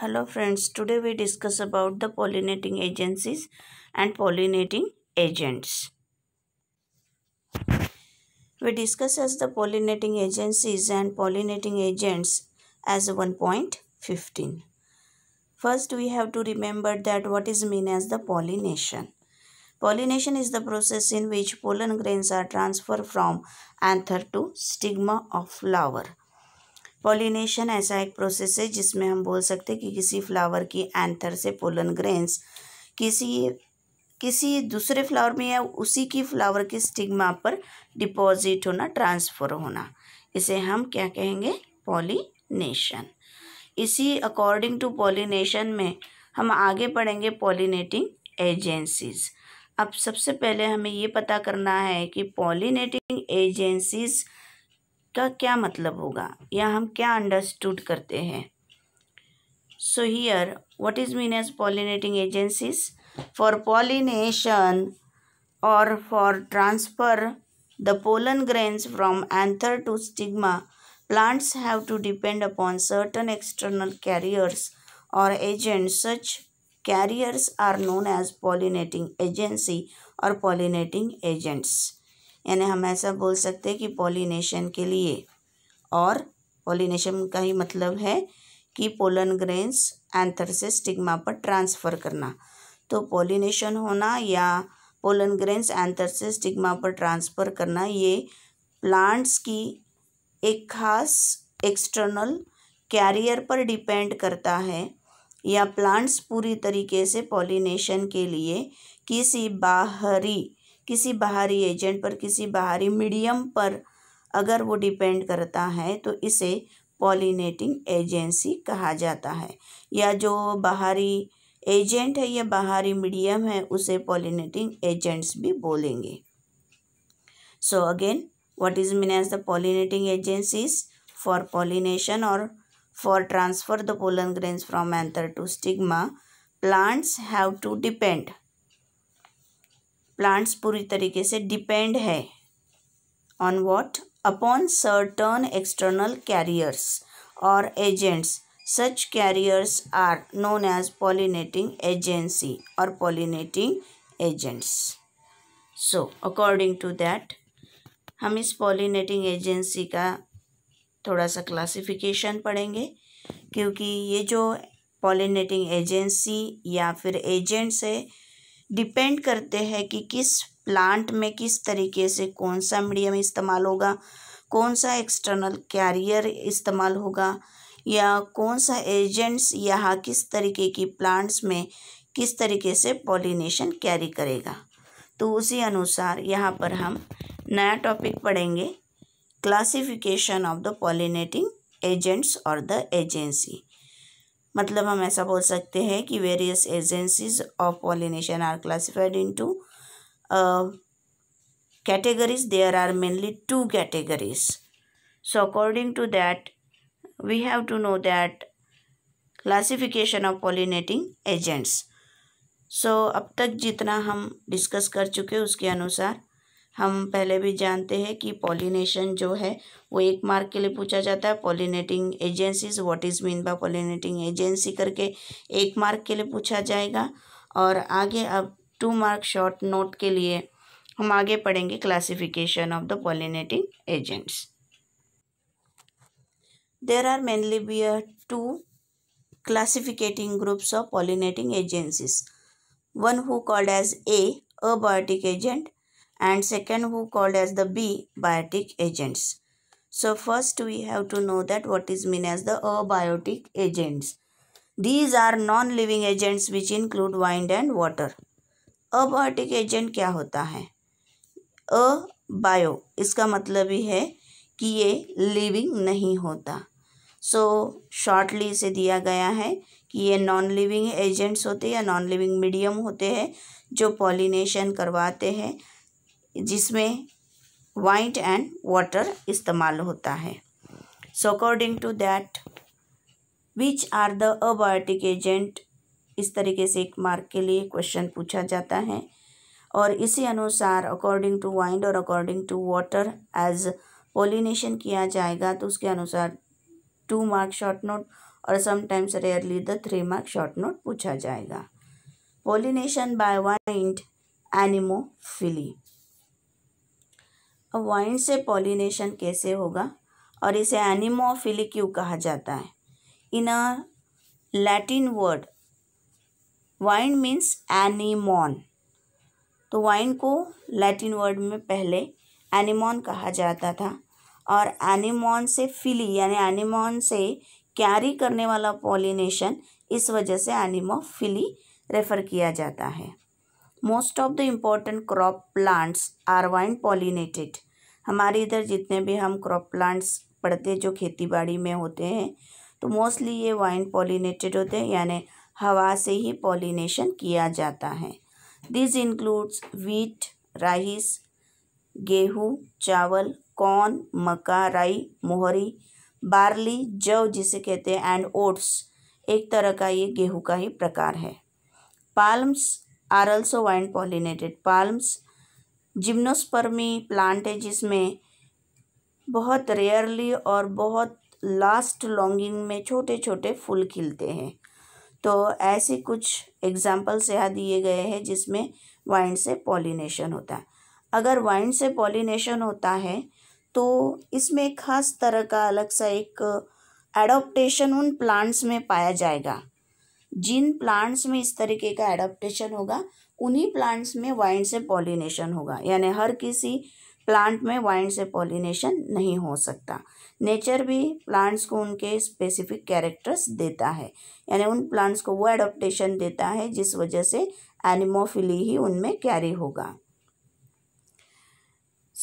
Hello friends, today we discuss about the pollinating agencies and pollinating agents. We discuss as the pollinating agencies and pollinating agents as 1.15. First, we have to remember that what is mean as the pollination. Pollination is the process in which pollen grains are transferred from anther to stigma of flower pollination ऐसा एक process है जिसमें हम बोल सकते हैं कि किसी फ्लावर की एंथर से पोलन ग्रेन्स किसी किसी दूसरे फ्लावर में या उसी की फ्लावर के स्टिग्मा पर डिपॉजिट होना ट्रांसफ़र होना इसे हम क्या कहेंगे पॉलिनेशन इसी अकॉर्डिंग टू पॉलीनेशन में हम आगे पढ़ेंगे पॉलीनेटिंग एजेंसीज अब सबसे पहले हमें ये पता करना है कि पॉलीनेटिंग एजेंसीज़ का क्या मतलब होगा या हम क्या अंडरस्टूड करते हैं so here what is mean as pollinating agencies for pollination और for transfer the pollen grains from anther to stigma plants have to depend upon certain external carriers और agent such carriers are known as pollinating agency और pollinating agents यानी हम ऐसा बोल सकते हैं कि पॉलिनेशन के लिए और पॉलिनेशन का ही मतलब है कि पोलन ग्रेन्स एंथर से स्टिग्मा पर ट्रांसफ़र करना तो पॉलिनेशन होना या पोलन ग्रेन्स एंथर से स्टिग्मा पर ट्रांसफ़र करना ये प्लांट्स की एक खास एक्सटर्नल कैरियर पर डिपेंड करता है या प्लांट्स पूरी तरीके से पॉलिनेशन के लिए किसी बाहरी किसी बाहरी एजेंट पर किसी बाहरी मीडियम पर अगर वो डिपेंड करता है तो इसे पॉलिनेटिंग एजेंसी कहा जाता है या जो बाहरी एजेंट है या बाहरी मीडियम है उसे पॉलिनेटिंग एजेंट्स भी बोलेंगे so again what is mean as the pollinating agencies for pollination और for transfer the pollen grains from anther to stigma plants have to depend plants पूरी तरीके से डिपेंड है on what upon certain external carriers और agents such carriers are known as pollinating agency और pollinating agents so according to that हम इस pollinating agency का थोड़ा सा क्लासिफिकेशन पढ़ेंगे क्योंकि ये जो पॉलिनेटिंग एजेंसी या फिर एजेंट्स है डिपेंड करते हैं कि किस प्लांट में किस तरीके से कौन सा मीडियम इस्तेमाल होगा कौन सा एक्सटर्नल कैरियर इस्तेमाल होगा या कौन सा एजेंट्स यहाँ किस तरीके की प्लांट्स में किस तरीके से पॉलिनेशन कैरी करेगा तो उसी अनुसार यहाँ पर हम नया टॉपिक पढ़ेंगे classification of the pollinating agents और द एजेंसी मतलब हम ऐसा बोल सकते हैं कि various agencies of pollination are classified two categories there are mainly two categories so according to that we have to know that classification of pollinating agents so अब तक जितना हम डिस्कस कर चुके उसके अनुसार हम पहले भी जानते हैं कि पॉलिनेशन जो है वो एक मार्क के लिए पूछा जाता है pollinating agencies what is mean by pollinating agency करके एक मार्क के लिए पूछा जाएगा और आगे अब टू मार्क शॉर्ट नोट के लिए हम आगे पढ़ेंगे classification of the pollinating agents there are mainly be a two classificating groups of pollinating agencies one who called as a abiotic agent and second who called as the b biotic agents so first we have to know that what is mean as the abiotic agents these are non living agents which include wind and water abiotic agent kya hota hai a bio iska matlab hi hai ki ye living nahi hota so so, shortly इसे दिया गया है कि ये non living agents होते या non living medium होते हैं जो पॉलिनेशन करवाते हैं जिसमें वाइट एंड वाटर इस्तेमाल होता है so according to that which are the abiotic agent इस तरीके से एक मार्क के लिए क्वेश्चन पूछा जाता है और इसी अनुसार अकॉर्डिंग टू वाइंड और according to water as pollination किया जाएगा तो उसके अनुसार टू मार्क शॉर्ट नोट और sometimes rarely the three mark short note पूछा जाएगा पोलिनेशन बाय वाइंड एनिमोफिली अब वाइन से पॉलिनेशन कैसे होगा और इसे एनिमोफिली क्यों कहा जाता है in a Latin word wind means anemos तो वाइन को लैटिन वर्ड में पहले एनिमॉन कहा जाता था और एनिमॉन से फिली यानी एनिमॉन से कैरी करने वाला पॉलिनेशन इस वजह से एनिमोफिली रेफ़र किया जाता है most of the important crop plants are wind pollinated हमारे इधर जितने भी हम क्रॉप प्लांट्स पढ़ते हैं जो खेती बाड़ी में होते हैं तो मोस्टली ये वाइन पॉलीनेटेड होते हैं यानि हवा से ही पॉलीनेशन किया जाता है दिस इंक्लूड्स वीट राइस गेहूँ चावल कॉर्न मक्का राई मोहरी बार्ली जव जिसे कहते हैं एंड ओट्स एक तरह का ये गेहूँ का ही प्रकार है palms are also wind pollinated palms gymnosperm plant है जिसमें बहुत रेयरली और बहुत लास्ट लॉन्गिंग में छोटे छोटे फूल खिलते हैं तो ऐसे कुछ एग्जाम्पल्स यहाँ दिए गए हैं जिसमें वाइन से पॉलिनेशन होता है अगर वाइन से पॉलिनेशन होता है तो इसमें खास तरह का अलग सा एक एडोप्टेशन उन प्लांट्स में पाया जाएगा जिन प्लांट्स में इस तरीके का एडाप्टेशन होगा उन्हीं प्लांट्स में वाइन से पॉलिनेशन होगा यानी हर किसी प्लांट में वाइन से पॉलिनेशन नहीं हो सकता नेचर भी प्लांट्स को उनके स्पेसिफिक कैरेक्टर्स देता है यानी उन प्लांट्स को वो एडप्टेशन देता है जिस वजह से एनिमोफिली ही उनमें कैरी होगा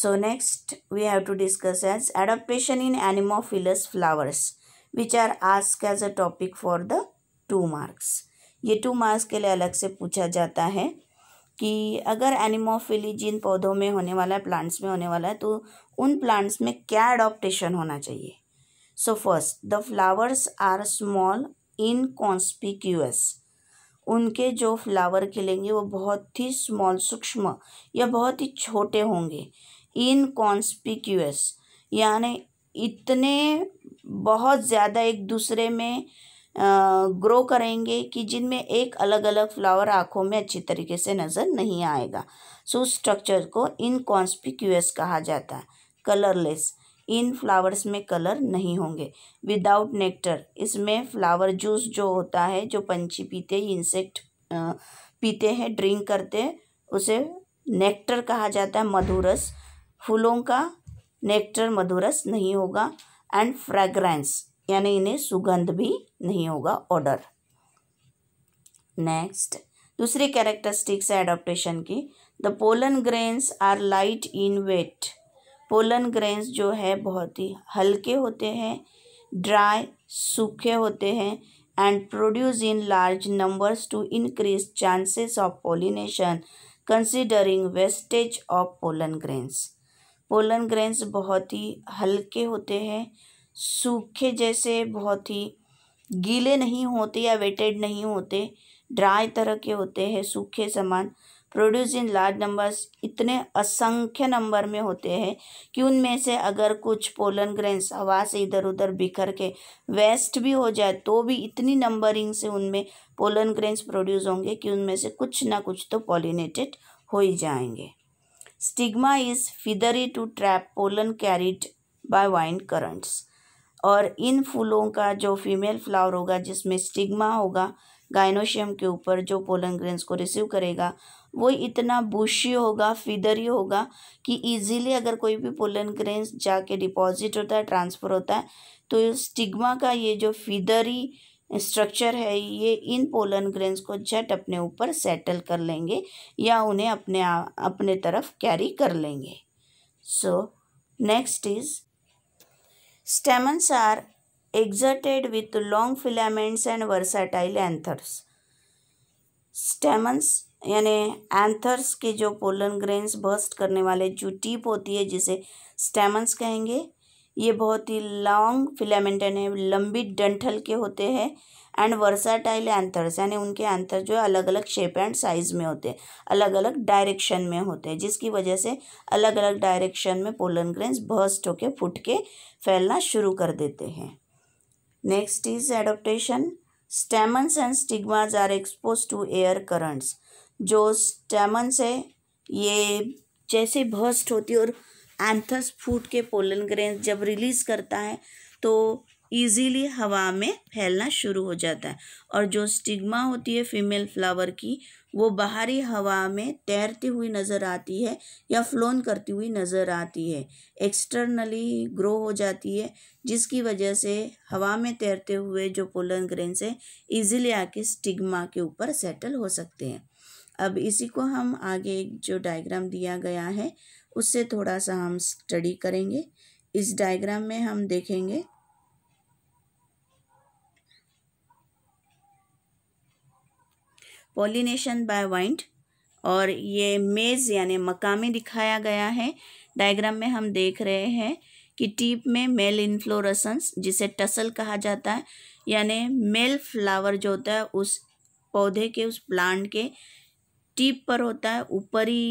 so next we have to discuss as adaptation in anemophilous flowers which are ask as a topic for the two marks ये टू मार्क्स के लिए अलग से पूछा जाता है कि अगर एनिमोफिली जिन पौधों में होने वाला है प्लांट्स में होने वाला है तो उन प्लांट्स में क्या अडोप्टेशन होना चाहिए so first the flowers are small inconspicuous उनके जो फ्लावर खिलेंगे वो बहुत ही स्मॉल सूक्ष्म या बहुत ही छोटे होंगे इन कॉन्स्पिक्यूस यानी इतने बहुत ज़्यादा एक दूसरे में ग्रो करेंगे कि जिनमें एक अलग अलग फ्लावर आँखों में अच्छी तरीके से नज़र नहीं आएगा सो so, स्ट्रक्चर को इनकॉन्स्पिक्यूस कहा जाता है कलरलेस इन फ्लावर्स में कलर नहीं होंगे विदाउट नेक्टर इसमें फ्लावर जूस जो होता है जो पंछी पीते इंसेक्ट पीते हैं ड्रिंक करते हैं उसे नेक्टर कहा जाता है मधुरस फूलों का नेक्टर मधुरस नहीं होगा एंड फ्रेग्रेंस यानी इन्हें सुगंध भी नहीं होगा ऑर्डर नेक्स्ट दूसरी कैरेक्टरिस्टिक्स है एडोप्टेशन की the pollen grains are light in weight pollen grains जो है बहुत ही हल्के होते हैं ड्राई सूखे होते हैं and produce in large numbers to increase chances of pollination considering wastage of pollen grains pollen grains बहुत ही हल्के होते हैं सूखे जैसे बहुत ही गीले नहीं होते या वेटेड नहीं होते ड्राई तरह के होते हैं सूखे सामान प्रोड्यूस इन लार्ज नंबर्स इतने असंख्य नंबर में होते हैं कि उनमें से अगर कुछ पोलन ग्रेन्स हवा से इधर उधर बिखर के वेस्ट भी हो जाए तो भी इतनी नंबरिंग से उनमें पोलन ग्रेन्स प्रोड्यूस होंगे कि उनमें से कुछ ना कुछ तो पॉलिनेटेड हो ही जाएंगे stigma is feathery to trap pollen carried by wind currents और इन फूलों का जो फीमेल फ्लावर होगा जिसमें स्टिग्मा होगा गाइनोशियम के ऊपर जो पोलन ग्रेन्स को रिसीव करेगा वो इतना बुशी होगा फिदरी होगा कि इजीली अगर कोई भी पोलन ग्रेन्स जाके डिपॉजिट होता है ट्रांसफ़र होता है तो स्टिग्मा का ये जो फिदरी स्ट्रक्चर है ये इन पोलन ग्रेन्स को झट अपने ऊपर सेटल कर लेंगे या उन्हें अपने अपने तरफ कैरी कर लेंगे so next is Stamens are exerted with long filaments and versatile anthers. Stamens यानी एंथर्स के जो पोलन ग्रेन्स बर्स्ट करने वाले जो टीप होती है जिसे स्टेमन्स कहेंगे ये बहुत ही लॉन्ग फिलामेंट है लंबी डंठल के होते हैं एंड वर्साटाइल एंथर्स यानी उनके एंथर जो है अलग अलग शेप एंड साइज़ में होते हैं अलग अलग डायरेक्शन में होते हैं जिसकी वजह से अलग अलग डायरेक्शन में पोलन ग्रेन्स बर्स्ट होके फुट के फैलना शुरू कर देते हैं next is adaptation stamens and stigmas are expose to air currents जो स्टेमन्स है ये जैसे भस्ट होती है और एंथस फूट के पोलन ग्रेन जब रिलीज़ करता है तो ईजीली हवा में फैलना शुरू हो जाता है और जो स्टिग्मा होती है फीमेल फ्लावर की वो बाहरी हवा में तैरती हुई नज़र आती है या फ्लोन करती हुई नज़र आती है एक्सटर्नली ग्रो हो जाती है जिसकी वजह से हवा में तैरते हुए जो पोलन ग्रेन से ईजिली आके स्टिग्मा के ऊपर सेटल हो सकते हैं अब इसी को हम आगे जो डायग्राम दिया गया है उससे थोड़ा सा हम स्टडी करेंगे इस डायग्राम में हम देखेंगे पॉलिनेशन बाय वाइंड और ये मेज़ यानि मका में दिखाया गया है डायग्राम में हम देख रहे हैं कि टीप में मेल इन्फ्लोरसेंस जिसे टसल कहा जाता है यानि मेल फ्लावर जो होता है उस पौधे के उस प्लांट के टीप पर होता है ऊपरी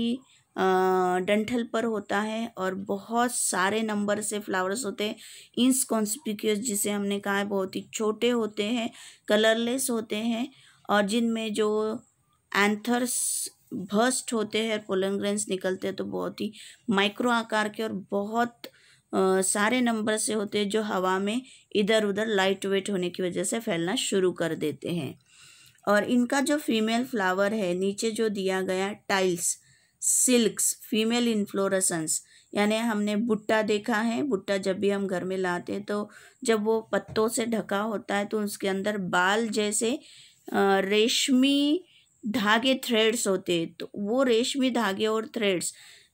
डंठल पर होता है और बहुत सारे नंबर से फ्लावर्स होते हैं इंस जिसे हमने कहा है बहुत ही छोटे होते हैं कलरलेस होते हैं और जिनमें जो एंथर्स भस्ट होते हैं पोलन निकलते हैं तो बहुत ही माइक्रो आकार के और बहुत आ, सारे नंबर से होते हैं जो हवा में इधर उधर लाइट वेट होने की वजह से फैलना शुरू कर देते हैं और इनका जो फीमेल फ्लावर है नीचे जो दिया गया टाइल्स सिल्क्स फीमेल इन्फ्लोरसन्स यानी हमने भुट्टा देखा है भुट्टा जब भी हम घर में लाते हैं तो जब वो पत्तों से ढका होता है तो उसके अंदर बाल जैसे रेशमी धागे थ्रेड्स होते हैं तो वो रेशमी धागे और थ्रेड्स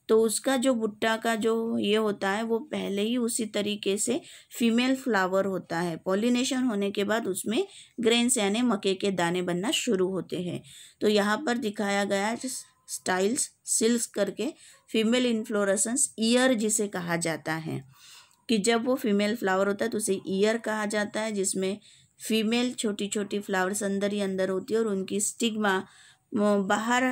तो उसका जो भुट्टा का जो ये होता है वो पहले ही उसी तरीके से फीमेल फ्लावर होता है पॉलिनेशन होने के बाद उसमें ग्रेन्स यानी मके के दाने बनना शुरू होते हैं तो यहाँ पर दिखाया गया है स्टाइल्स सिल्स करके फीमेल इन्फ्लोरसेंस ईयर जिसे कहा जाता है कि जब वो फीमेल फ्लावर होता है तो उसे ईयर कहा जाता है जिसमें फीमेल छोटी छोटी फ्लावर्स अंदर ही अंदर होती है और उनकी स्टिग्मा बाहर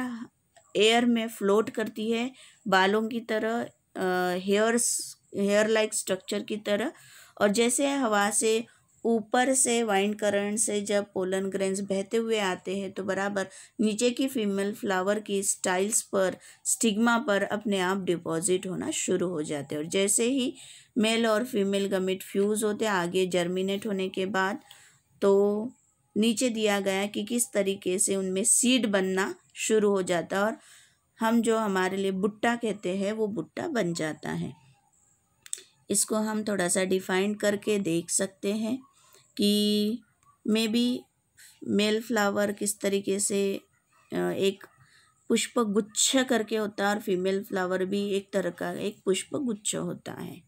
एयर में फ्लोट करती है बालों की तरह हेयर्स हेयर लाइक स्ट्रक्चर की तरह और जैसे हवा से ऊपर से वाइंड करंट से जब पोलन ग्रेन्स बहते हुए आते हैं तो बराबर नीचे की फीमेल फ्लावर की स्टाइल्स पर स्टिग्मा पर अपने आप डिपॉजिट होना शुरू हो जाते हैं और जैसे ही मेल और फीमेल गमिट फ्यूज़ होते आगे जर्मिनेट होने के बाद तो नीचे दिया गया कि किस तरीके से उनमें सीड बनना शुरू हो जाता है और हम जो हमारे लिए भुट्टा कहते हैं वो भुट्टा बन जाता है इसको हम थोड़ा सा डिफाइन करके देख सकते हैं कि मे बी मेल फ्लावर किस तरीके से एक पुष्प गुच्छ करके होता है और फीमेल फ्लावर भी एक तरह का एक पुष्प गुच्छ होता है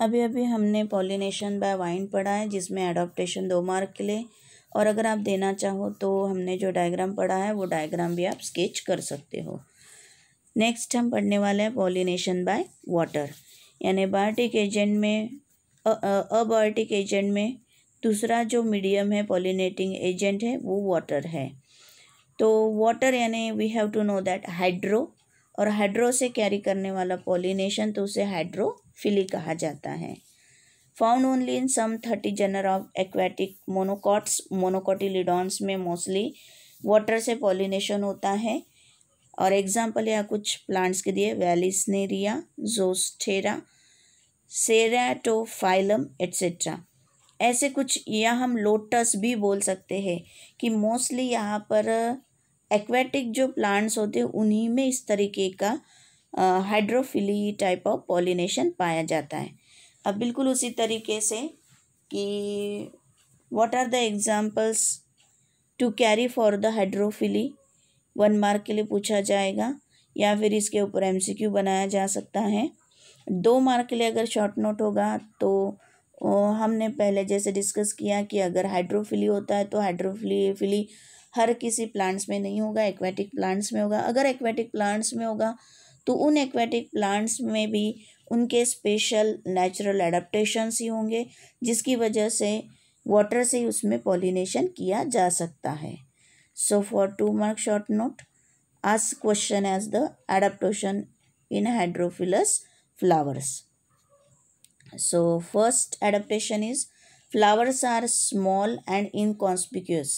अभी अभी हमने पॉलिनेशन बाय वाइन पढ़ा है जिसमें एडोप्टेशन दो मार्क के लिए और अगर आप देना चाहो तो हमने जो डायग्राम पढ़ा है वो डायग्राम भी आप स्केच कर सकते हो नेक्स्ट हम पढ़ने वाले हैं पॉलिनेशन बाय वाटर यानी बायोटिक एजेंट में अबायोटिक एजेंट में दूसरा जो मीडियम है पॉलिनेटिंग एजेंट है वो वाटर है तो वाटर यानी we have to know that hydro और हाइड्रो से कैरी करने वाला पॉलिनेशन तो उसे हाइड्रो फिली कहा जाता है found only in some thirty genera of aquatic monocots monocotyledons में मोस्टली वाटर से पॉलिनेशन होता है और एग्जाम्पल या कुछ प्लांट्स के दिए वैलिसनेरिया जोस्टेरा सेराटोफाइलम एट्सेट्रा ऐसे कुछ या हम लोटस भी बोल सकते हैं कि मोस्टली यहाँ पर एक्वेटिक uh, जो प्लांट्स होते हैं उन्हीं में इस तरीके का हाइड्रोफिली टाइप ऑफ पॉलिनेशन पाया जाता है अब बिल्कुल उसी तरीके से कि what are the examples to carry for the hydrophily one mark के लिए पूछा जाएगा या फिर इसके ऊपर एमसीक्यू बनाया जा सकता है दो मार्क के लिए अगर शॉर्ट नोट होगा तो हमने पहले जैसे डिस्कस किया कि अगर हाइड्रोफिली होता है तो हाइड्रोफिली फिली हर किसी प्लांट्स में नहीं होगा एक्वेटिक प्लांट्स में होगा अगर एक्वेटिक प्लांट्स में होगा तो उन एक्वेटिक प्लांट्स में भी उनके स्पेशल नेचुरल एडप्टेशंस ही होंगे जिसकी वजह से वाटर से ही उसमें पॉलिनेशन किया जा सकता है so for two mark short note as question as the adaptation in hydrophilous flowers so first adaptation is flowers are small and inconspicuous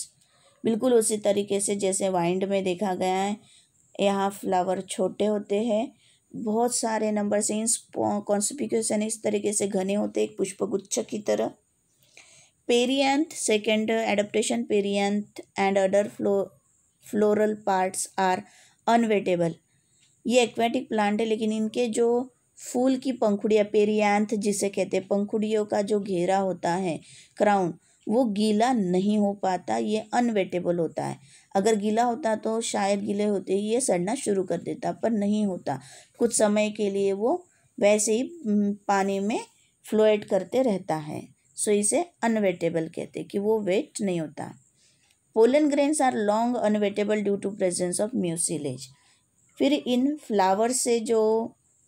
बिल्कुल उसी तरीके से जैसे वाइंड में देखा गया है यहाँ फ्लावर छोटे होते हैं बहुत सारे नंबर से इन कॉन्सिक्यूशन इस तरीके से घने होते हैं पुष्प गुच्छ की तरह perianth second adaptation perianth and other flow floral parts are unwettable ये एक्वेटिक प्लांट है लेकिन इनके जो फूल की पंखुड़ियाँ पेरियांथ जिसे कहते हैं पंखुड़ियों का जो घेरा होता है क्राउन वो गीला नहीं हो पाता ये अनवेटेबल होता है अगर गीला होता तो शायद गीले होते ही ये सड़ना शुरू कर देता पर नहीं होता कुछ समय के लिए वो वैसे ही पानी में फ्लोएट करते रहता है सो इसे अनवेटेबल कहते कि वो वेट नहीं होता pollen grains are long unwettable due to presence of mucilage फिर इन फ्लावर से जो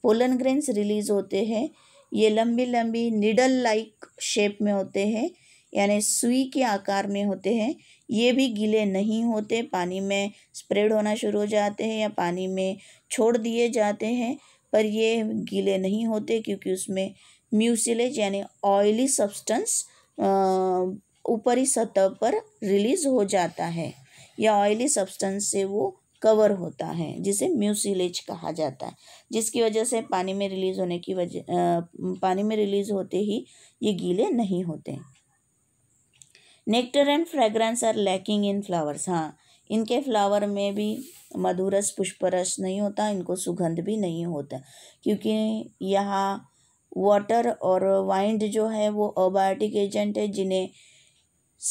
पोलन ग्रेन्स रिलीज होते हैं ये लंबी लंबी निडल लाइक शेप में होते हैं यानी सुई के आकार में होते हैं ये भी गीले नहीं होते पानी में स्प्रेड होना शुरू हो जाते हैं या पानी में छोड़ दिए जाते हैं पर ये गीले नहीं होते क्योंकि उसमें म्यूसिलेज यानी ऑयली सब्सटेंस ऊपरी सतह पर रिलीज़ हो जाता है या ऑयली सब्सटेंस से वो कवर होता है जिसे म्यूसिलेज कहा जाता है जिसकी वजह से पानी में रिलीज़ होने की वजह पानी में रिलीज़ होते ही ये गीले नहीं होते nectar and fragrance are lacking in flowers हाँ इनके फ्लावर में भी मधुरस पुष्परस नहीं होता इनको सुगंध भी नहीं होता क्योंकि यहाँ वाटर और वाइंड जो है वो अबायोटिक एजेंट है जिन्हें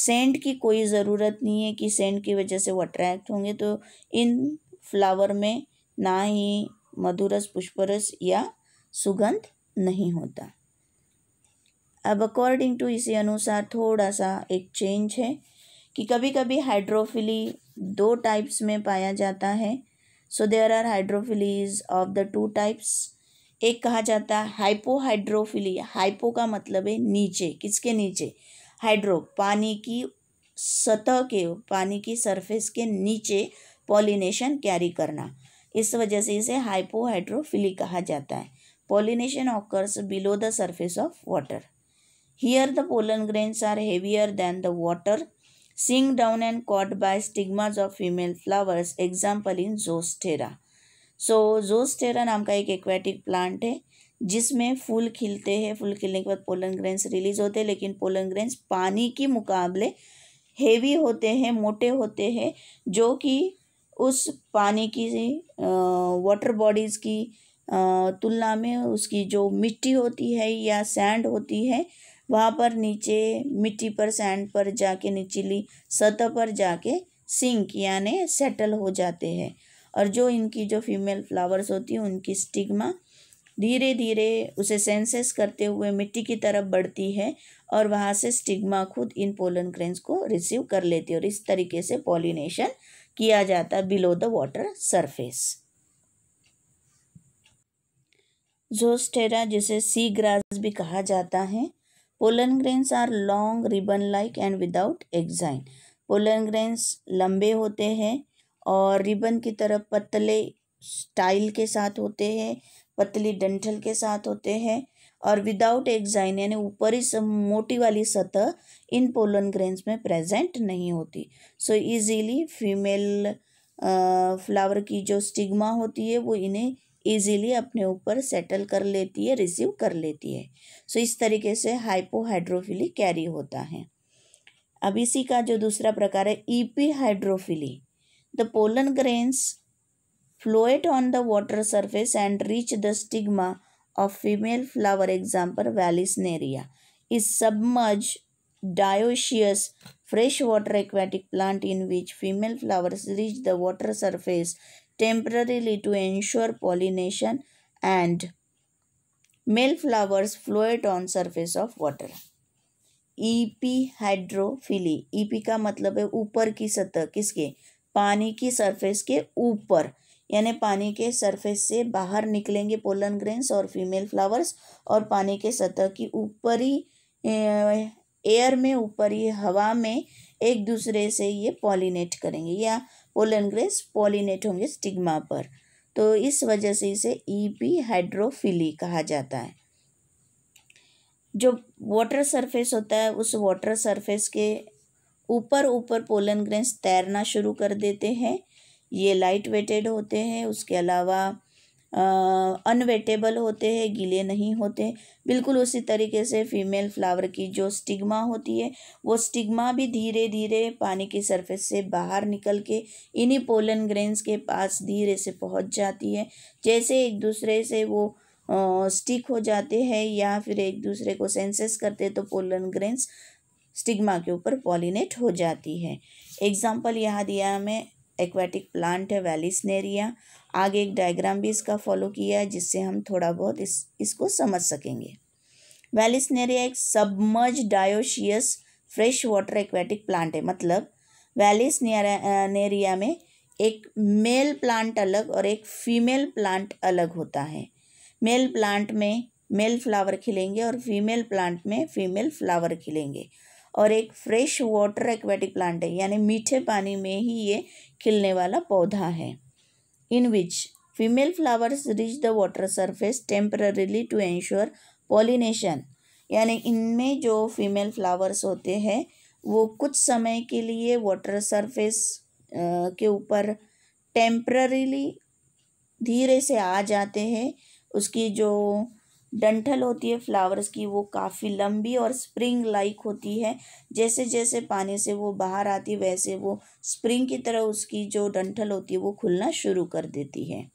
सेंट की कोई ज़रूरत नहीं है कि सेंट की वजह से वो अट्रैक्ट होंगे तो इन फ्लावर में ना ही मधुरस पुष्परस या सुगंध नहीं होता अब अकॉर्डिंग टू इसी अनुसार थोड़ा सा एक चेंज है कि कभी कभी हाइड्रोफिली दो टाइप्स में पाया जाता है so there are hydrophilies of the two types एक कहा जाता है हाइपोहाइड्रोफिली हाइपो का मतलब है नीचे किसके नीचे हाइड्रो पानी की सतह के पानी की सरफेस के नीचे पॉलिनेशन कैरी करना इस वजह से इसे हाइपोहाइड्रोफिली कहा जाता है pollination occurs below the surface of water Here the pollen grains are heavier than the water, sink down and caught by stigmas of female flowers, example in Zostera. So Zostera नाम का एक aquatic plant है जिसमें फूल खिलते हैं फूल खिलने के बाद पोलन ग्रेन्स रिलीज होते हैं लेकिन पोलन ग्रेन्स पानी के मुकाबले हेवी होते हैं मोटे होते हैं जो कि उस पानी की वाटर बॉडीज़ की तुलना में उसकी जो मिट्टी होती है या सैंड होती है वहाँ पर नीचे मिट्टी पर सैंड पर जाके निचली सतह पर जाके सिंक यानि सेटल हो जाते हैं और जो इनकी जो फीमेल फ्लावर्स होती हैं उनकी स्टिग्मा धीरे धीरे उसे सेंसेस करते हुए मिट्टी की तरफ बढ़ती है और वहाँ से स्टिग्मा खुद इन पोलन ग्रेन्स को रिसीव कर लेती है और इस तरीके से पॉलिनेशन किया जाता है below the water surface Zostera जिसे सी ग्रास भी कहा जाता है pollen grains are long ribbon like and without exine pollen grains लंबे होते हैं और रिबन की तरह पतले स्टाइल के साथ होते हैं पतली डंठल के साथ होते हैं और विदाउट एग्जाइन यानी ऊपरी मोटी वाली सतह इन पोलन ग्रेन्स में प्रेजेंट नहीं होती सो इजीली फीमेल फ्लावर की जो स्टिग्मा होती है वो इन्हें ईजीली अपने ऊपर सेटल कर लेती है रिसीव कर लेती है सो so, इस तरीके से हाइपोहाइड्रोफिली कैरी होता है अब इसी का जो दूसरा प्रकार है epihydrophily the pollen grains float on the water surface and reach the stigma of female flower example Vallisneria is dioecious fresh water aquatic plant in which female flowers reach the water surface temporarily to ensure pollination and male flowers float on surface of water epihydrophily e epi e का मतलब है ऊपर की सतह किसके पानी की surface के ऊपर यानी पानी के सरफेस से बाहर निकलेंगे पोलन ग्रेन्स और फीमेल फ्लावर्स और पानी के सतह की ऊपरी एयर में ऊपरी हवा में एक दूसरे से ये पॉलिनेट करेंगे या पोलन ग्रेस पॉलिनेट होंगे स्टिग्मा पर तो इस वजह से इसे ई पी हाइड्रोफिली कहा जाता है जो वाटर सरफेस होता है उस वाटर सरफेस के ऊपर ऊपर पोलन ग्रेन्स तैरना शुरू कर देते हैं ये लाइट वेटेड होते हैं उसके अलावा अनवेटेबल होते हैं गीले नहीं होते बिल्कुल उसी तरीके से फीमेल फ्लावर की जो स्टिग्मा होती है वो स्टिग्मा भी धीरे धीरे पानी की सरफेस से बाहर निकल के इन्हीं पोलन ग्रेन्स के पास धीरे से पहुंच जाती है जैसे एक दूसरे से वो स्टिक हो जाते हैं या फिर एक दूसरे को सेंसेस करते तो पोलन ग्रेन्स स्टिग्मा के ऊपर पॉलिनेट हो जाती है एग्जाम्पल यहाँ दिया हमें एक्वाटिक प्लांट है वैलिसनेरिया आगे एक डायग्राम भी इसका फॉलो किया है जिससे हम थोड़ा बहुत इस इसको समझ सकेंगे वैलिसनेरिया एक submerge dioecious fresh water aquatic plant है मतलब वैलिस नेरिया में एक मेल प्लांट अलग और एक फीमेल प्लांट अलग होता है मेल प्लांट में मेल फ्लावर खिलेंगे और फीमेल प्लांट में फीमेल फ्लावर खिलेंगे और एक फ्रेश वाटर एक्वेटिक प्लांट है यानी मीठे पानी में ही ये खिलने वाला पौधा है in which female flowers reach the water surface temporarily to ensure pollination यानी इनमें जो फीमेल फ्लावर्स होते हैं वो कुछ समय के लिए वाटर सरफेस के ऊपर टेम्प्ररीली धीरे से आ जाते हैं उसकी जो डंठल होती है फ्लावर्स की वो काफ़ी लंबी और स्प्रिंग लाइक होती है जैसे जैसे पानी से वो बाहर आती वैसे वो स्प्रिंग की तरह उसकी जो डंठल होती है वो खुलना शुरू कर देती है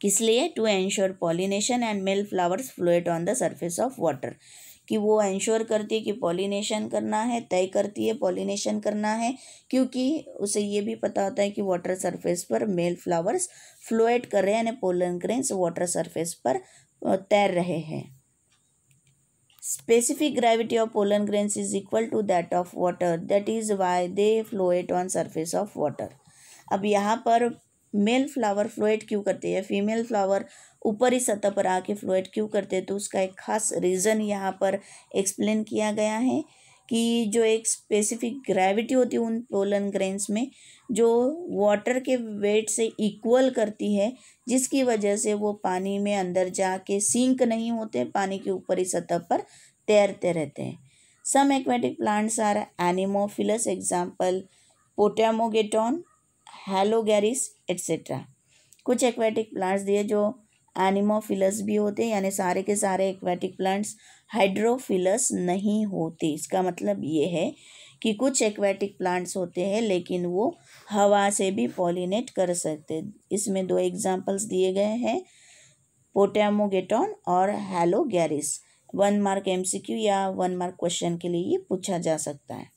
किस लिए to ensure pollination and male flowers float on the surface of water कि वो एंश्योर करती है कि पॉलिनेशन करना है तय करती है पॉलिनेशन करना है क्योंकि उसे ये भी पता होता है कि वाटर सरफेस पर मेल फ्लावर्स फ्लोएट कर रहे हैं यानी पोलन ग्रेन्स वाटर सरफेस पर तैर रहे हैं specific gravity of pollen grains is equal to that of water that is why they float on surface of water अब यहाँ पर मेल फ्लावर फ्लोएट क्यों करते हैं फीमेल फ्लावर ऊपरी सतह पर आके फ्लोएट क्यों करते हैं तो उसका एक खास रीज़न यहाँ पर एक्सप्लेन किया गया है कि जो एक स्पेसिफिक ग्रेविटी होती है उन पोलन ग्रेन्स में जो वाटर के वेट से इक्वल करती है जिसकी वजह से वो पानी में अंदर जाके सिंक नहीं होते पानी के ऊपरी सतह पर तैरते रहते हैं some aquatic plants are anemophilous example Potamogeton Halogeris etcetera कुछ एक्वेटिक प्लांट्स दिए जो एनिमोफिलस भी होते हैं यानी सारे के सारे एक्वेटिक प्लांट्स हाइड्रोफिलस नहीं होते इसका मतलब ये है कि कुछ एक्वेटिक प्लांट्स होते हैं लेकिन वो हवा से भी पॉलिनेट कर सकते इसमें दो एग्जाम्पल्स दिए गए हैं पोटामोगेटॉन और हेलोगैरिस वन मार्क एमसीक्यू या वन मार्क क्वेश्चन के लिए ये पूछा जा सकता है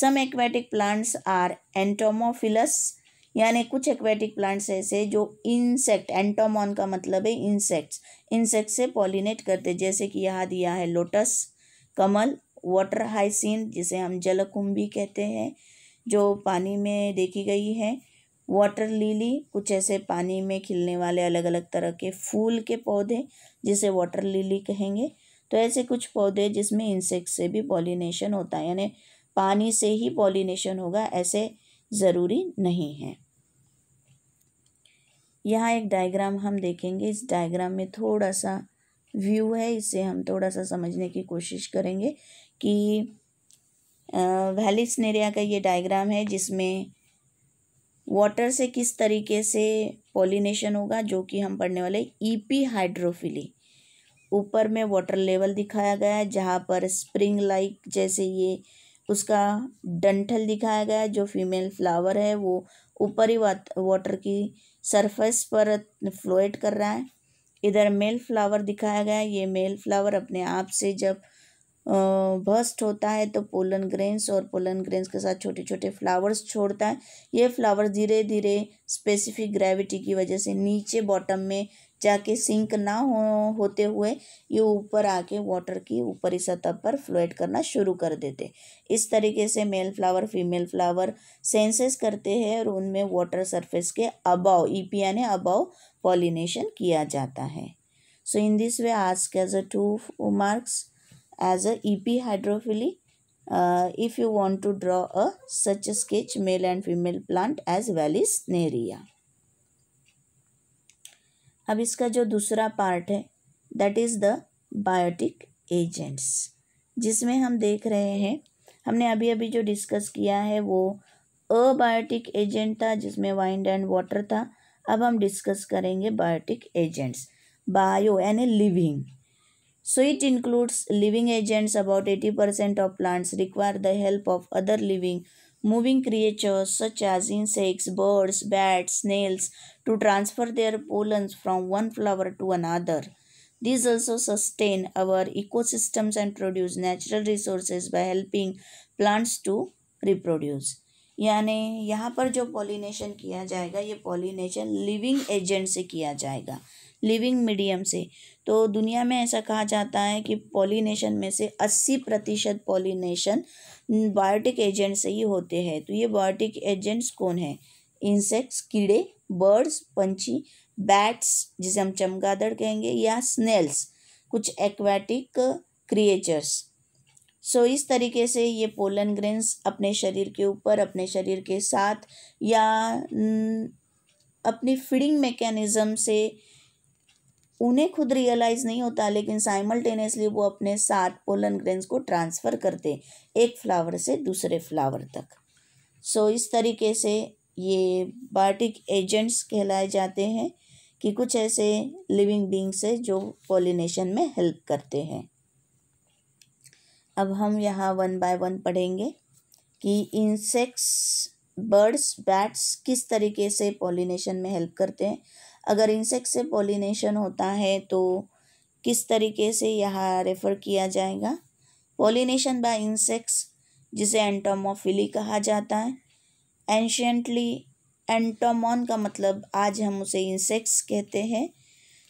some aquatic plants are entomophilous यानी कुछ एक्वेटिक प्लांट्स ऐसे जो इंसेक्ट एंटोमॉन का मतलब है इंसेक्ट्स इंसेक्ट से पॉलिनेट करते जैसे कि यहाँ दिया है लोटस कमल वाटर हाइसिन जिसे हम जलकुंभी भी कहते हैं जो पानी में देखी गई है वाटर लिली कुछ ऐसे पानी में खिलने वाले अलग अलग तरह के फूल के पौधे जिसे वाटर लिली कहेंगे तो ऐसे कुछ पौधे जिसमें इंसेक्ट से भी पॉलिनेशन होता है यानी पानी से ही पॉलिनेशन होगा ऐसे ज़रूरी नहीं है यहाँ एक डायग्राम हम देखेंगे इस डायग्राम में थोड़ा सा व्यू है इसे हम थोड़ा सा समझने की कोशिश करेंगे कि वैली स्नेरिया का ये डायग्राम है जिसमें वाटर से किस तरीके से पॉलिनेशन होगा जो कि हम पढ़ने वाले ईपी e हाइड्रोफिली ऊपर में वाटर लेवल दिखाया गया है जहाँ पर स्प्रिंग लाइक जैसे ये उसका डंठल दिखाया गया है जो फीमेल फ्लावर है वो ऊपरी वाटर की सरफेस पर फ्लोएट कर रहा है इधर मेल फ्लावर दिखाया गया है ये मेल फ्लावर अपने आप से जब भस्ट होता है तो पोलन ग्रेन्स और पोलन ग्रेन्स के साथ छोटे छोटे फ्लावर्स छोड़ता है ये फ्लावर धीरे धीरे स्पेसिफिक ग्रेविटी की वजह से नीचे बॉटम में जाके सिंक ना हो होते हुए ये ऊपर आके वाटर की ऊपरी सतह पर फ्लोएट करना शुरू कर देते इस तरीके से male flower female flower senses करते हैं और उनमें वाटर सरफेस के अबाव ईपी यानी अबाव पॉलिनेशन किया जाता है so in this way ask as a two marks as a epihydrophily uh, if you want to draw a such a sketch male and female plant as valis neria अब इसका जो दूसरा part है that is the biotic agents जिसमें हम देख रहे हैं हमने अभी अभी जो डिस्कस किया है वो अबायोटिक एजेंट था जिसमें वाइंड एंड वाटर था अब हम डिस्कस करेंगे बायोटिक एजेंट्स बायो यानी living So it includes living agents, about 80% of plants require the help of other living, moving creatures such as insects, birds, bats, snails to transfer their pollens from one flower to another. These also sustain our ecosystems and produce natural resources by helping plants to reproduce. यानी यहाँ पर जो pollination किया जाएगा ये pollination living agent से किया जाएगा लिविंग मीडियम से तो दुनिया में ऐसा कहा जाता है कि पॉलिनेशन में से अस्सी प्रतिशत पॉलिनेशन बायोटिक एजेंट से ही होते हैं तो ये बायोटिक एजेंट्स कौन है इंसेक्ट्स कीड़े बर्ड्स पंछी बैट्स जिसे हम चमगादड़ कहेंगे या स्नेल्स कुछ एक्वाटिक क्रिएचर्स सो so, इस तरीके से ये पोलन ग्रेन्स अपने शरीर के ऊपर अपने शरीर के साथ या अपनी फीडिंग मेकेनिज़्म से उन्हें खुद रियलाइज़ नहीं होता लेकिन साइमल्टेनियसली वो अपने साथ पोलन ग्रेन्स को ट्रांसफ़र करते एक फ्लावर से दूसरे फ्लावर तक सो so, इस तरीके से ये बायोटिक एजेंट्स कहलाए जाते हैं कि कुछ ऐसे लिविंग बींग्स है जो पॉलिनेशन में हेल्प करते हैं अब हम यहाँ वन बाय वन पढ़ेंगे कि इंसेक्ट्स बर्ड्स बैट्स किस तरीके से पॉलिनेशन में हेल्प करते हैं अगर इंसेक्ट से पॉलिनेशन होता है तो किस तरीके से यहाँ रेफ़र किया जाएगा पॉलिनेशन बाय इंसेक्ट्स जिसे एंटोमोफिली कहा जाता है एंशेंटली एंटोमोन का मतलब आज हम उसे इंसेक्ट्स कहते हैं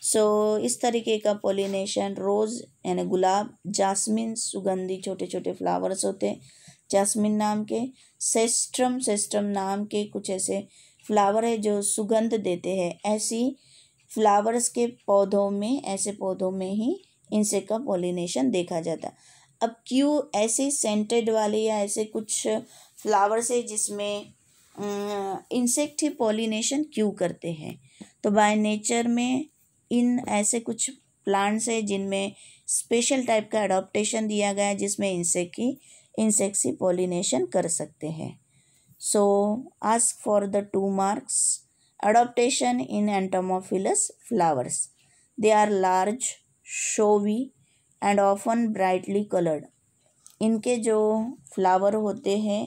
सो so, इस तरीके का पोलिनेशन रोज़ यानी गुलाब जासमिन सुगंधी छोटे छोटे फ्लावर्स होते हैं जासमिन नाम के सेस्ट्रम सेस्ट्रम नाम के कुछ ऐसे फ्लावर है जो सुगंध देते हैं ऐसी फ्लावर्स के पौधों में ऐसे पौधों में ही इंसेक्ट का पॉलिनेशन देखा जाता अब क्यों ऐसे सेंटेड वाले या ऐसे कुछ फ्लावर्स है जिसमें इंसेक्ट ही पॉलिनेशन क्यों करते हैं तो बाय नेचर में इन ऐसे कुछ प्लांट्स है जिनमें स्पेशल टाइप का अडोप्टेशन दिया गया है जिसमें इंसेक्ट की इंसेक्ट ही पोलिनेशन कर सकते हैं So ask for the two marks. Adaptation in entomophilous flowers. They are large, showy and often brightly colored. इनके जो फ्लावर होते हैं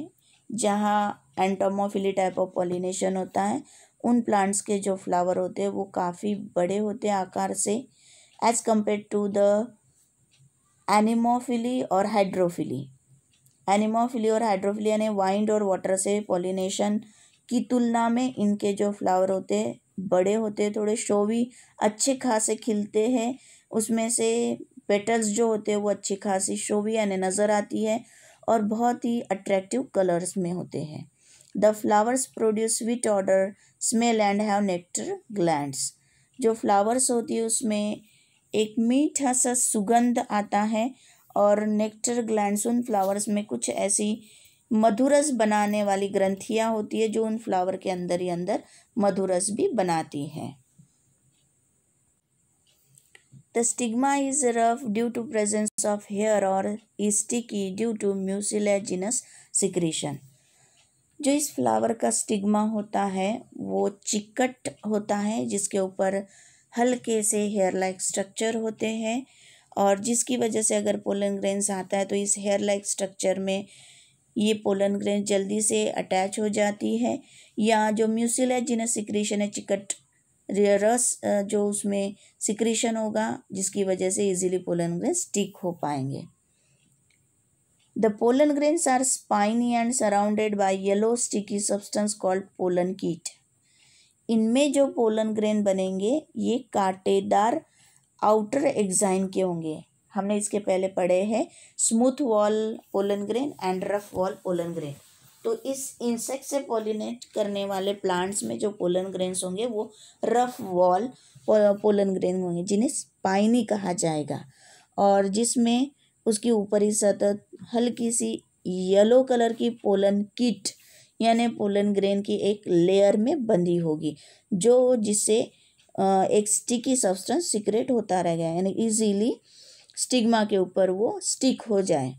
जहाँ एंटोमोफिली टाइप ऑफ पॉलिनेशन होता है उन प्लांट्स के जो फ्लावर होते हैं वो काफ़ी बड़े होते हैं आकार से as compare to the anemophily और हाइड्रोफिली एनिमोफिली और हाइड्रोफिली यानी वाइंड और वाटर से पॉलिनेशन की तुलना में इनके जो फ्लावर होते हैं बड़े होते हैं थोड़े शो भी अच्छे खासे खिलते हैं उसमें से पेटल्स जो होते हैं वो अच्छी खासी शो भी यानी नज़र आती है और बहुत ही अट्रैक्टिव कलर्स में होते हैं the flowers produce with odour smell and have nectar glands जो फ्लावर्स होती है उसमें एक मीठा सा सुगंध आता है और नेक्टर ग्लैंड फ्लावर्स में कुछ ऐसी मधुरस बनाने वाली ग्रंथियाँ होती है जो उन फ्लावर के अंदर ही अंदर मधुरस भी बनाती हैं the stigma is rough due to presence of hair और sticky due to mucilaginous secretion जो इस फ्लावर का स्टिग्मा होता है वो चिकट होता है जिसके ऊपर हल्के से हेयर लाइक स्ट्रक्चर होते हैं और जिसकी वजह से अगर पोलन ग्रेन्स आता है तो इस हेयर लाइक स्ट्रक्चर में ये पोलन ग्रेन जल्दी से अटैच हो जाती है या जो जिन्हें सिक्रीशन है चिकट रस जो उसमें सिक्रीशन होगा जिसकी वजह से इजीली पोलन ग्रेन स्टिक हो पाएंगे the pollen grains are spiny and surrounded by yellow sticky substance called pollen kitt इनमें जो पोलन ग्रेन बनेंगे ये काटेदार आउटर एग्जाइन के होंगे हमने इसके पहले पढ़े हैं smooth wall pollen grain and rough wall pollen grain तो इस इंसेक्ट से पोलिनेट करने वाले प्लांट्स में जो पोलन ग्रेन्स होंगे वो रफ वॉल पोलन ग्रेन होंगे जिन्हें स्पाइनी कहा जाएगा और जिसमें उसकी ऊपरी सतह हल्की सी येलो कलर की पोलन किट यानी पोलन ग्रेन की एक लेयर में बंधी होगी जो जिससे एक स्टिकी सब्सटेंस सीक्रेट होता रह गया यानी इजीली स्टिग्मा के ऊपर वो स्टिक हो जाए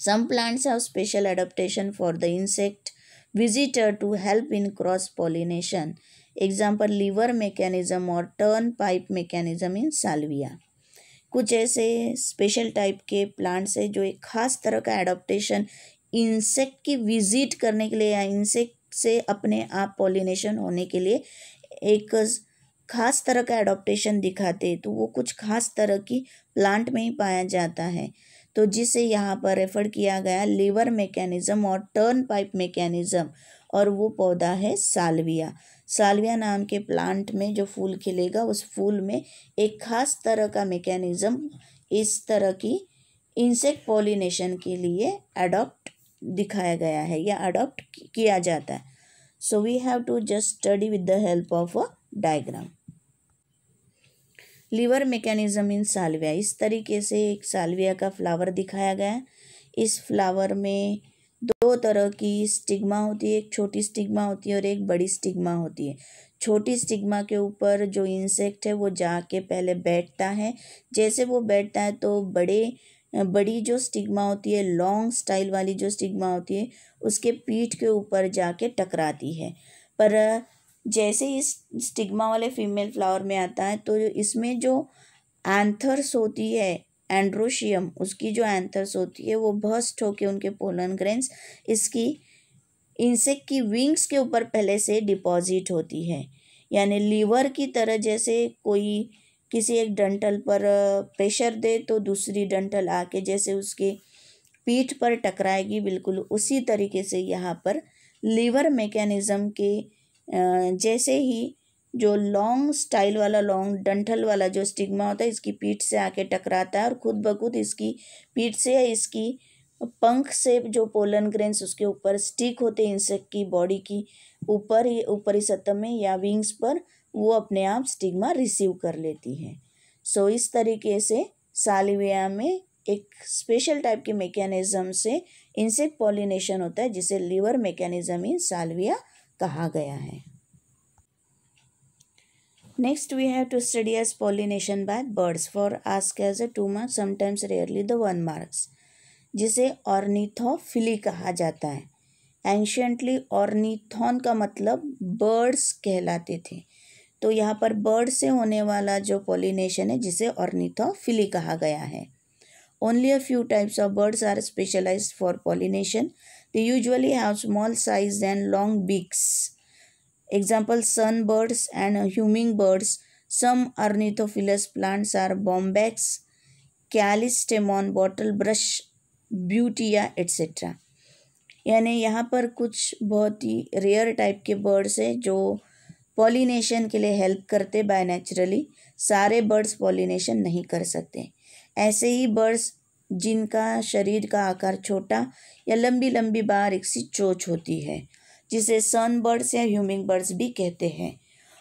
some plants have special adaptation for the insect visitor to help in cross pollination example lever mechanism और turn pipe mechanism in Salvia कुछ ऐसे स्पेशल टाइप के प्लांट्स हैं जो एक खास तरह का एडोप्टेशन इंसेक्ट की विजिट करने के लिए या इंसेक्ट से अपने आप पॉलिनेशन होने के लिए एक खास तरह का एडोप्टेशन दिखाते तो वो कुछ खास तरह की प्लांट में ही पाया जाता है तो जिसे यहाँ पर रेफर किया गया लीवर मैकेनिज़्म और टर्न पाइप मैकेनिज़्म और वो पौधा है सालविया सालविया नाम के प्लांट में जो फूल खिलेगा उस फूल में एक खास तरह का मैकेनिज़्म इस तरह की इंसेक्ट पॉलिनेशन के लिए अडॉप्ट दिखाया गया है या अडॉप्ट किया जाता है so we have to just study with the help of a diagram lever mechanism in Salvia इस तरीके से एक सालविया का फ्लावर दिखाया गया है इस फ्लावर में दो तरह की स्टिग्मा होती है एक छोटी स्टिग्मा होती है और एक बड़ी स्टिग्मा होती है छोटी स्टिग्मा के ऊपर जो इंसेक्ट है वो जाके पहले बैठता है जैसे वो बैठता है तो बड़े बड़ी जो स्टिग्मा होती है लॉन्ग स्टाइल वाली जो स्टिग्मा होती है उसके पीठ के ऊपर जाके टकराती है पर जैसे इस स्टिग्मा वाले फीमेल फ्लावर में आता है तो इसमें जो एंथर्स होती है एंड्रोशियम उसकी जो एंथर्स होती है वो भस्ट होके उनके पोलन ग्रेन्स इसकी इंसेक्ट की विंग्स के ऊपर पहले से डिपॉजिट होती है यानी लीवर की तरह जैसे कोई किसी एक डंटल पर प्रेशर दे तो दूसरी डंटल आके जैसे उसके पीठ पर टकराएगी बिल्कुल उसी तरीके से यहाँ पर लीवर मैकेनिज़्म के जैसे ही जो लॉन्ग स्टाइल वाला लॉन्ग डंठल वाला जो स्टिग्मा होता है इसकी पीठ से आके टकराता है और खुद ब खुद इसकी पीठ से या इसकी पंख से जो पोलन ग्रेन्स उसके ऊपर स्टिक होते हैं इंसेक्ट की बॉडी की ऊपर ही ऊपरी सतह में या विंग्स पर वो अपने आप स्टिग्मा रिसीव कर लेती है सो इस तरीके से सालिविया में एक स्पेशल टाइप के मेकेनिज़म से इंसेक्ट पॉलिनेशन होता है जिसे लीवर मैकेनिज़्म इन सालविया कहा गया है next we have to study as pollination by birds for ask as a two marks sometimes rarely the one marks जिसे ऑर्निथोफिली कहा जाता है एंशियंटली ऑर्निथॉन का मतलब बर्ड्स कहलाते थे तो यहाँ पर बर्ड से होने वाला जो पॉलिनेशन है जिसे ऑर्निथोफिली कहा गया है only a few types of birds are specialise for pollination They usually have small size than long beaks. Example sunbirds and hummingbirds. Some ornithophilous plants are bombax, calistemon, bottle brush Butea etc यानी यहाँ पर कुछ बहुत ही rare type के birds हैं जो pollination के लिए हेल्प करते बाय नेचुरली सारे बर्ड्स पॉलिनेशन नहीं कर सकते ऐसे ही बर्ड्स जिनका शरीर का आकार छोटा या लंबी लंबी बारीक सी चोच होती है जिसे सन बर्ड्स या ह्यूमिंग बर्ड्स भी कहते हैं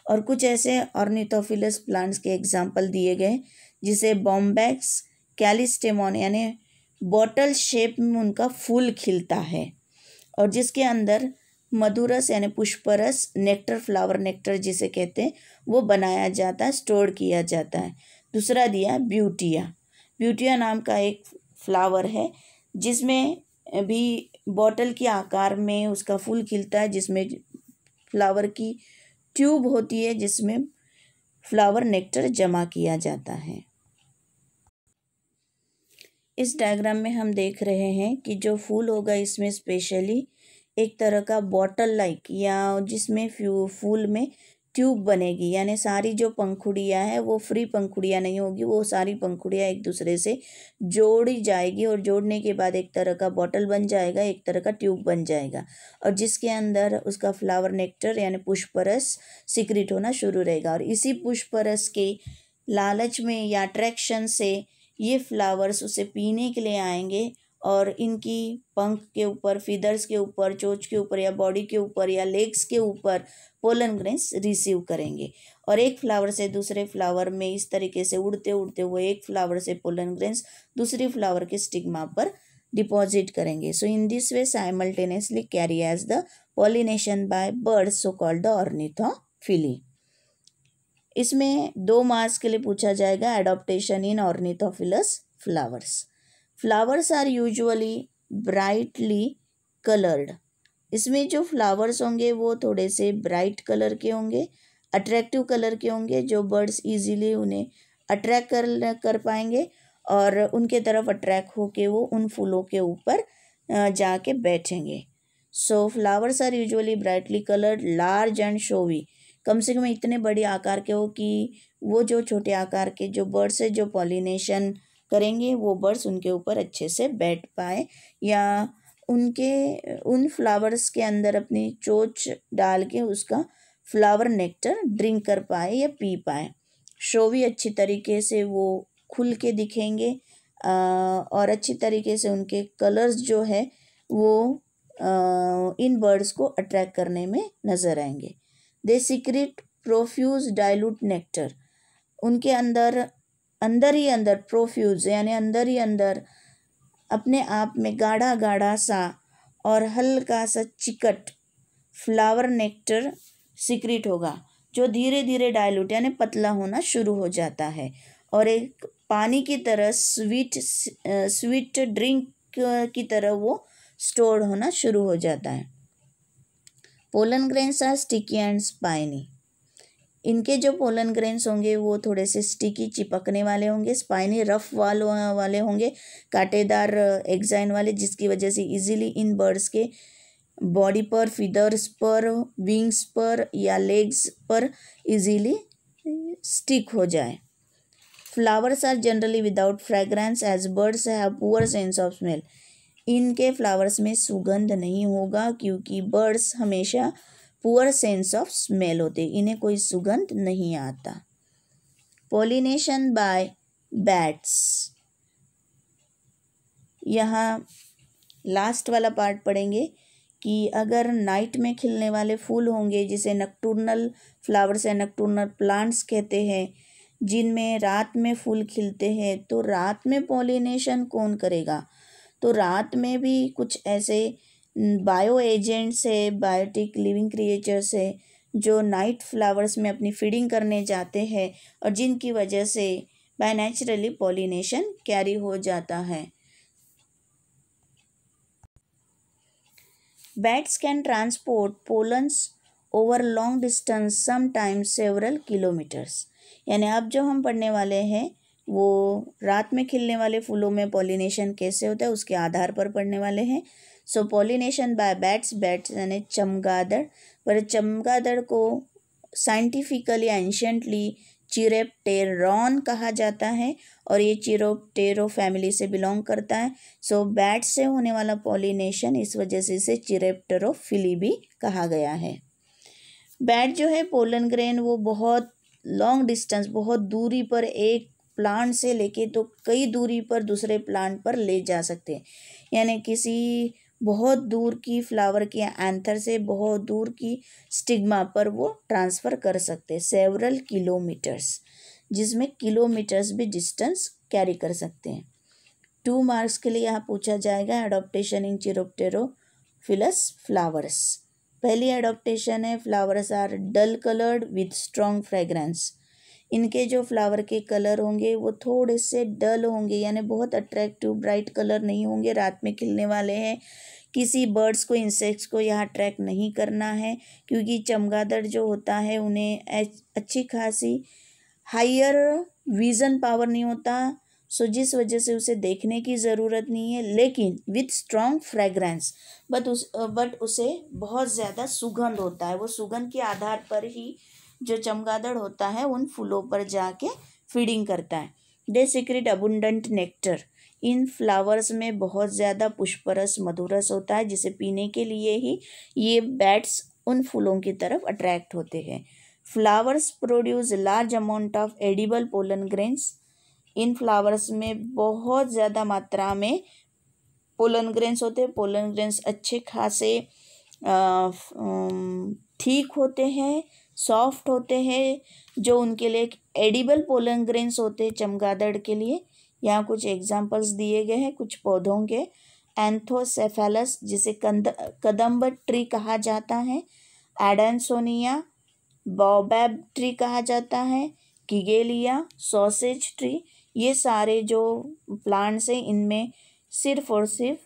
और कुछ ऐसे ऑर्निथोफिलस प्लांट्स के एग्जाम्पल दिए गए जिसे बॉम्बैक्स कैलिस्टेमोन यानी बॉटल शेप में उनका फूल खिलता है और जिसके अंदर मधुरस यानी पुष्परस नेक्टर फ्लावर नेक्टर जिसे कहते हैं वो बनाया जाता है स्टोर किया जाता है दूसरा दिया ब्यूटिया ब्यूटिया नाम का एक फ्लावर है जिसमें भी बॉटल के आकार में उसका फूल खिलता है जिसमें फ्लावर की ट्यूब होती है जिसमें फ्लावर नेक्टर जमा किया जाता है इस डायग्राम में हम देख रहे हैं कि जो फूल होगा इसमें स्पेशली एक तरह का बॉटल लाइक या जिसमें फ्यू फूल में ट्यूब बनेगी यानी सारी जो पंखुड़ियाँ हैं वो फ्री पंखुड़ियाँ नहीं होगी वो सारी पंखुड़ियाँ एक दूसरे से जोड़ी जाएगी और जोड़ने के बाद एक तरह का बॉटल बन जाएगा एक तरह का ट्यूब बन जाएगा और जिसके अंदर उसका फ्लावर नेक्टर यानी पुष्परस सिक्रिट होना शुरू रहेगा और इसी पुष्परस के लालच में या अट्रैक्शन से ये फ्लावर्स उसे पीने के लिए आएंगे और इनकी पंख के ऊपर फीदर्स के ऊपर चोच के ऊपर या बॉडी के ऊपर या लेग्स के ऊपर पोलन ग्रेन्स रिसीव करेंगे और एक फ्लावर से दूसरे फ्लावर में इस तरीके से उड़ते उड़ते हुए एक फ्लावर से पोलन ग्रेन्स दूसरी फ्लावर के स्टिग्मा पर डिपॉजिट करेंगे so in this way simultaneously carry as the pollination by birds so called the ornithophily इसमें दो मास के लिए पूछा जाएगा adaptation in ornithophilous flowers flowers are usually brightly coloured इसमें जो फ्लावर्स होंगे वो थोड़े से ब्राइट कलर के होंगे अट्रैक्टिव कलर के होंगे जो बर्ड्स इजीली उन्हें अट्रैक्ट कर कर पाएंगे और उनके तरफ अट्रैक्ट होके वो उन फूलों के ऊपर जाके बैठेंगे so flowers are usually brightly coloured large and showy कम से कम इतने बड़े आकार के हो कि वो जो छोटे आकार के जो बर्ड्स है जो पॉलिनेशन करेंगे वो बर्ड्स उनके ऊपर अच्छे से बैठ पाए या उनके उन फ्लावर्स के अंदर अपनी चोच डाल के उसका फ्लावर नेक्टर ड्रिंक कर पाए या पी पाए शो भी अच्छी तरीके से वो खुल के दिखेंगे और अच्छी तरीके से उनके कलर्स जो है वो इन बर्ड्स को अट्रैक्ट करने में नज़र आएंगे they secrete profuse dilute nectar उनके अंदर अंदर ही अंदर प्रोफ्यूज यानी अंदर ही अंदर अपने आप में गाढ़ा गाढ़ा सा और हल्का सा चिकट फ्लावर नेक्टर सिक्रिट होगा जो धीरे धीरे डायलूट यानी पतला होना शुरू हो जाता है और एक पानी की तरह स्वीट स्वीट ड्रिंक की तरह वो स्टोर होना शुरू हो जाता है pollen grains are sticky and spiny इनके जो पोलन ग्रेन्स होंगे वो थोड़े से स्टिकी चिपकने वाले होंगे स्पाइनी रफ वाल वाले होंगे कांटेदार एग्जाइन वाले जिसकी वजह से इजीली इन बर्ड्स के बॉडी पर फिदर्स पर विंग्स पर या लेग्स पर इजीली स्टिक हो जाए flowers are generally without fragrance as birds have poor sense of smell इनके फ्लावर्स में सुगंध नहीं होगा क्योंकि बर्ड्स हमेशा पुअर सेंस ऑफ स्मेल होते इन्हें कोई सुगंध नहीं आता पोलिनेशन बाय बैट्स यहाँ लास्ट वाला पार्ट पढ़ेंगे कि अगर नाइट में खिलने वाले फूल होंगे जिसे नक्टूर्नल फ्लावर्स या नक्टूर्नल प्लांट्स कहते हैं जिनमें रात में फूल खिलते हैं तो रात में पोलिनेशन कौन करेगा तो रात में भी कुछ ऐसे बायो एजेंट्स है बायोटिक लिविंग क्रिएचर्स है जो नाइट फ्लावर्स में अपनी फीडिंग करने जाते हैं और जिनकी वजह से बाय नेचुरली पॉलिनेशन कैरी हो जाता है bats can transport pollens over long distance sometimes several kilometres यानी अब जो हम पढ़ने वाले हैं वो रात में खिलने वाले फूलों में पॉलिनेशन कैसे होता है उसके आधार पर पढ़ने वाले हैं so pollination by bats bats यानी चमगादड़ पर चमगादड़ को साइंटिफिकली एंशंटली चिरेप्टेरॉन कहा जाता है और ये चिरोप्टेरो फैमिली से बिलोंग करता है सो बैट से होने वाला पॉलिनेशन इस वजह से इसे चिरेप्टेरो भी कहा गया है बैट जो है पोलन ग्रेन वो बहुत लॉन्ग डिस्टेंस बहुत दूरी पर एक प्लांट से लेके तो कई दूरी पर दूसरे प्लांट पर ले जा सकते हैं यानी किसी बहुत दूर की फ्लावर के एंथर से बहुत दूर की स्टिग्मा पर वो ट्रांसफ़र कर सकते हैं सेवरल किलोमीटर्स जिसमें किलोमीटर्स भी डिस्टेंस कैरी कर सकते हैं टू मार्क्स के लिए यहाँ पूछा जाएगा adaptation in chiropterophilous flowers पहली एडोप्टेशन है flowers are dull coloured with strong fragrance इनके जो फ्लावर के कलर होंगे वो थोड़े से डल होंगे यानी बहुत अट्रैक्टिव ब्राइट कलर नहीं होंगे रात में खिलने वाले हैं किसी बर्ड्स को इंसेक्ट्स को यहाँ ट्रैक नहीं करना है क्योंकि चमगादड़ जो होता है उन्हें अच्छी खासी हायर विज़न पावर नहीं होता सो जिस वजह से उसे देखने की ज़रूरत नहीं है लेकिन विथ स्ट्रॉन्ग फ्रेगरेंस बट उस बट उसे बहुत ज़्यादा सुगंध होता है वो सुगंध के आधार पर ही जो चमगादड़ होता है उन फूलों पर जाके फीडिंग करता है they secrete abundant nectar in flowers में बहुत ज़्यादा पुष्परस मधुरस होता है जिसे पीने के लिए ही ये बैट्स उन फूलों की तरफ अट्रैक्ट होते हैं flowers produce large amount of edible pollen grains in flowers में बहुत ज़्यादा मात्रा में पोलन ग्रेन्स होते हैं पोलन ग्रेन्स अच्छे खासे ठीक होते हैं सॉफ्ट होते हैं जो उनके लिए एक एडिबल पोलन ग्रेन्स होते हैं चमगादड़ के लिए यहाँ कुछ एग्जाम्पल्स दिए गए हैं कुछ पौधों के एंथोसेफेलस जिसे कंद कदम्ब ट्री कहा जाता है एडेंसोनिया बॉबैब ट्री कहा जाता है किगेलिया सॉसेज ट्री ये सारे जो प्लांट्स हैं इनमें सिर्फ और सिर्फ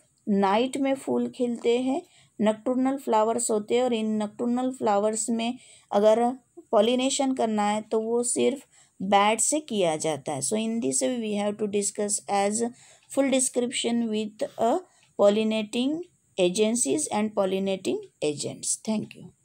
नाइट में फूल खिलते हैं नक्टूर्नल फ्लावर्स होते हैं और इन नक्टूर्नल फ्लावर्स में अगर पॉलिनेशन करना है तो वो सिर्फ बैट से किया जाता है so in this we have to discuss as full description with a pollinating agencies and pollinating agents thank you